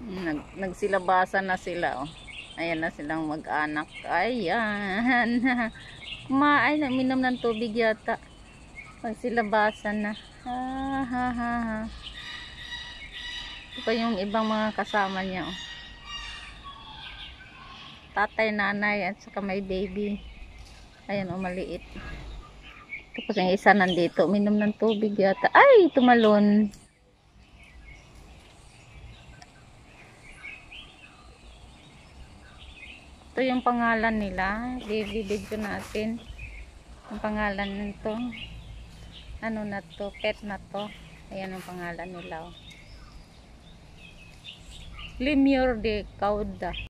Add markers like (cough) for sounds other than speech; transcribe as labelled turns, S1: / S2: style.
S1: Nag nagsilabasan na sila oh. Ayan na silang mag-anak. Ayan. (laughs) Kumain, minom ng tubig yata. Pag silabasan na. Ha, ha, ha, ha. Ito yung ibang mga kasama niya. Oh. Tatay, nanay, at saka may baby. Ayan, umaliit. Oh, Tapos yung isa nandito, minom ng tubig yata. Ay, tumalon. Ito yung pangalan nila. Bibibidyo natin. Ang pangalan nito. Ano na to? Pet na to. Ayan ang pangalan nila. Oh.
S2: Lemur de Cauda.